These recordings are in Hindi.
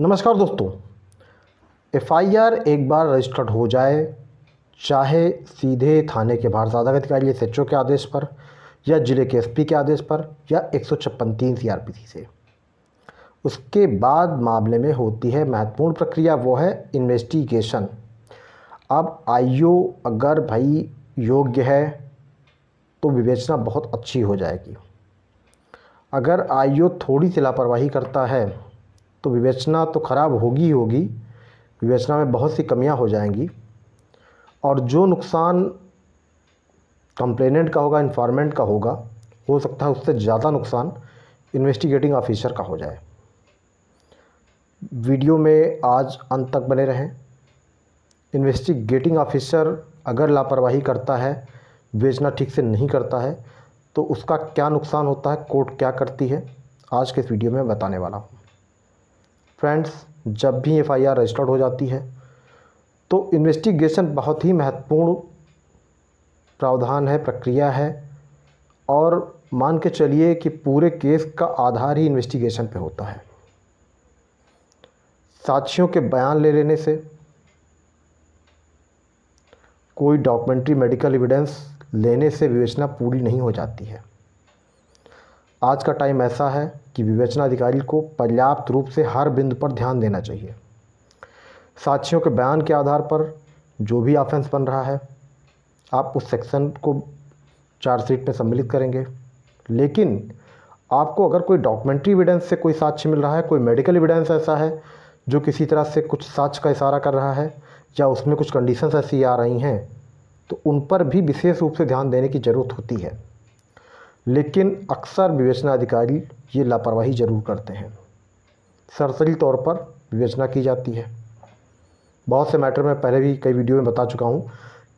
नमस्कार दोस्तों एफआईआर एक बार रजिस्टर्ड हो जाए चाहे सीधे थाने के बाहर ज़्यादा अधिकारी एस एच के आदेश पर या जिले के एसपी के आदेश पर या एक सौ छप्पन तीन सी से उसके बाद मामले में होती है महत्वपूर्ण प्रक्रिया वो है इन्वेस्टिगेशन अब आईओ अगर भाई योग्य है तो विवेचना बहुत अच्छी हो जाएगी अगर आईओ थोड़ी सी लापरवाही करता है तो विवेचना तो खराब होगी ही होगी विवेचना में बहुत सी कमियां हो जाएंगी और जो नुकसान कंप्लेनेंट का होगा इन्फॉर्मेंट का होगा हो सकता है उससे ज़्यादा नुकसान इन्वेस्टिगेटिंग ऑफिसर का हो जाए वीडियो में आज अंत तक बने रहें इन्वेस्टिगेटिंग ऑफिसर अगर लापरवाही करता है विवेचना ठीक से नहीं करता है तो उसका क्या नुकसान होता है कोर्ट क्या करती है आज के इस वीडियो में बताने वाला हूँ फ्रेंड्स जब भी एफआईआर रजिस्टर्ड हो जाती है तो इन्वेस्टिगेशन बहुत ही महत्वपूर्ण प्रावधान है प्रक्रिया है और मान के चलिए कि पूरे केस का आधार ही इन्वेस्टिगेशन पे होता है साक्षियों के बयान ले लेने से कोई डॉक्यूमेंट्री मेडिकल एविडेंस लेने से विवेचना पूरी नहीं हो जाती है आज का टाइम ऐसा है कि विवेचना अधिकारी को पर्याप्त रूप से हर बिंदु पर ध्यान देना चाहिए साक्षियों के बयान के आधार पर जो भी ऑफेंस बन रहा है आप उस सेक्शन को चार्जशीट में सम्मिलित करेंगे लेकिन आपको अगर कोई डॉक्यूमेंट्री एविडेंस से कोई साक्ष्य मिल रहा है कोई मेडिकल एविडेंस ऐसा है जो किसी तरह से कुछ साक्ष्य का इशारा कर रहा है या उसमें कुछ कंडीशंस ऐसी आ रही हैं तो उन पर भी विशेष रूप से ध्यान देने की ज़रूरत होती है लेकिन अक्सर विवेचना अधिकारी ये लापरवाही ज़रूर करते हैं सरसरी तौर पर विवेचना की जाती है बहुत से मैटर में पहले भी कई वीडियो में बता चुका हूँ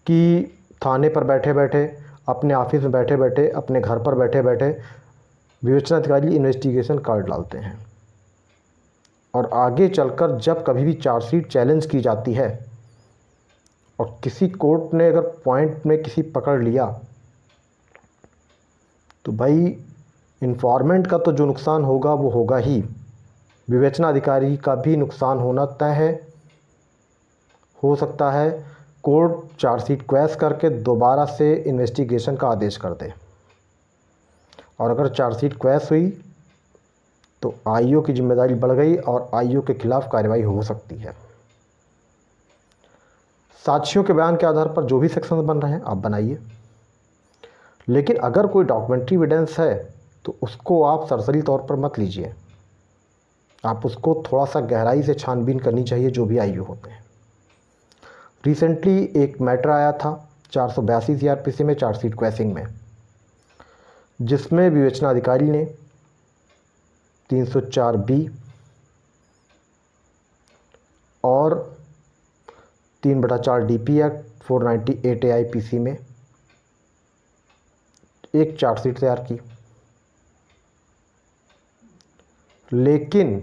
कि थाने पर बैठे बैठे अपने ऑफिस में बैठे बैठे अपने घर पर बैठे बैठे विवेचना अधिकारी इन्वेस्टिगेशन कार्ड डालते हैं और आगे चलकर जब कभी भी चार्जशीट चैलेंज की जाती है और किसी कोर्ट ने अगर पॉइंट में किसी पकड़ लिया तो भाई इन्फॉर्मेंट का तो जो नुकसान होगा वो होगा ही विवेचना अधिकारी का भी नुकसान होना तय है हो सकता है कोर्ट चार्जशीट क्वैश करके दोबारा से इन्वेस्टिगेशन का आदेश कर दे और अगर चार्जशीट क्वैश हुई तो आईओ की जिम्मेदारी बढ़ गई और आईओ के खिलाफ कार्रवाई हो सकती है साक्षियों के बयान के आधार पर जो भी सेक्शन बन रहे हैं आप बनाइए लेकिन अगर कोई डॉक्यूमेंट्री एविडेंस है तो उसको आप सरसरी तौर पर मत लीजिए आप उसको थोड़ा सा गहराई से छानबीन करनी चाहिए जो भी आई होते हैं रिसेंटली एक मैटर आया था चार सौ बयासी सी में चार्जशीट क्वेसिंग में जिसमें विवेचना अधिकारी ने चार बी और तीन बटा चार D P act four ninety eight A I P C में एक चार्जशीट तैयार की लेकिन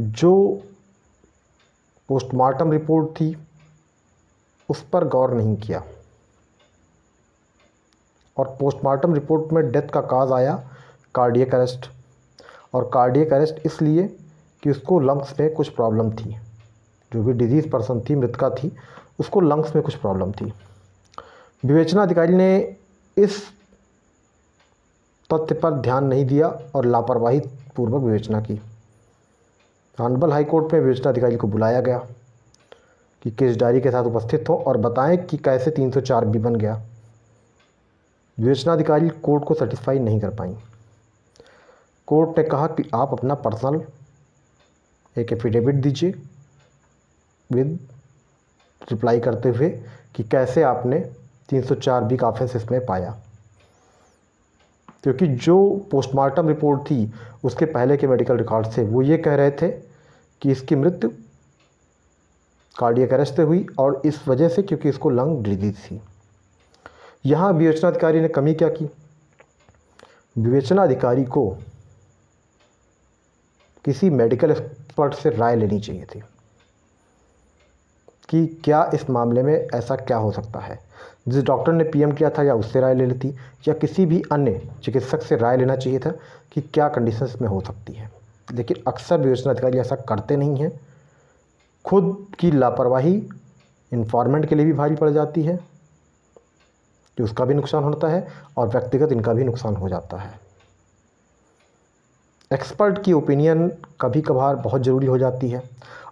जो पोस्टमार्टम रिपोर्ट थी उस पर गौर नहीं किया और पोस्टमार्टम रिपोर्ट में डेथ का काज आया कार्डियक अरेस्ट और कार्डियक अरेस्ट इसलिए कि उसको लंग्स में कुछ प्रॉब्लम थी जो भी डिजीज़ पर्सन थी मृतका थी उसको लंग्स में कुछ प्रॉब्लम थी विवेचना अधिकारी ने इस तथ्य पर ध्यान नहीं दिया और लापरवाही पूर्वक विवेचना की हानबल हाईकोर्ट में विवेचना अधिकारी को बुलाया गया कि केस डायरी के साथ उपस्थित हों और बताएं कि कैसे 304 बी बन गया विवेचना अधिकारी कोर्ट को सेटिस्फाई नहीं कर पाई कोर्ट ने कहा कि आप अपना पर्सनल एक एफिडेविट दीजिए विद रिप्लाई करते हुए कि कैसे आपने 304 भी काफेंस इसमें पाया क्योंकि जो पोस्टमार्टम रिपोर्ट थी उसके पहले के मेडिकल रिकॉर्ड से वो ये कह रहे थे कि इसकी मृत्यु कार्डियक अरेस्ट से हुई और इस वजह से क्योंकि इसको लंग डिजीज थी यहाँ विवेचनाधिकारी ने कमी क्या की विवेचनाधिकारी को किसी मेडिकल एक्सपर्ट से राय लेनी चाहिए थी कि क्या इस मामले में ऐसा क्या हो सकता है जिस डॉक्टर ने पीएम किया था या उससे राय ले लेती या किसी भी अन्य चिकित्सक से राय लेना चाहिए था कि क्या कंडीशंस में हो सकती है लेकिन अक्सर विवेचना अधिकारी ऐसा करते नहीं हैं खुद की लापरवाही इन्फॉर्मेंट के लिए भी भारी पड़ जाती है कि उसका भी नुकसान होता है और व्यक्तिगत इनका भी नुकसान हो जाता है एक्सपर्ट की ओपिनियन कभी कभार बहुत ज़रूरी हो जाती है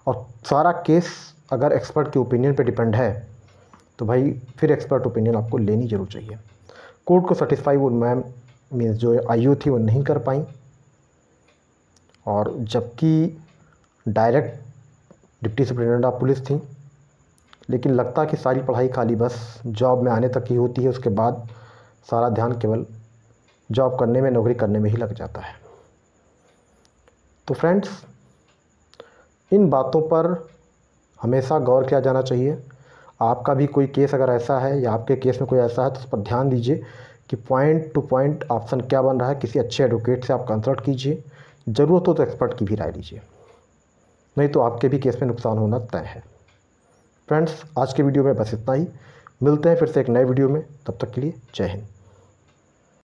और सारा केस अगर एक्सपर्ट के ओपिनियन पे डिपेंड है तो भाई फिर एक्सपर्ट ओपिनियन आपको लेनी जरूर चाहिए कोर्ट को सेटिस्फाई वो मैम मीन्स जो आयु थी वो नहीं कर पाई और जबकि direct deputy superintendent of police थी लेकिन लगता कि सारी पढ़ाई खाली बस जॉब में आने तक ही होती है उसके बाद सारा ध्यान केवल जॉब करने में नौकरी करने में ही लग जाता है तो फ्रेंड्स इन बातों पर हमेशा गौर किया जाना चाहिए आपका भी कोई केस अगर ऐसा है या आपके केस में कोई ऐसा है तो उस पर ध्यान दीजिए कि पॉइंट टू पॉइंट ऑप्शन क्या बन रहा है किसी अच्छे एडवोकेट से आप कंसल्ट कीजिए ज़रूरत हो तो एक्सपर्ट की भी राय लीजिए नहीं तो आपके भी केस में नुकसान होना तय है फ्रेंड्स आज के वीडियो में बस इतना ही मिलते हैं फिर से एक नए वीडियो में तब तक के लिए जय हिंद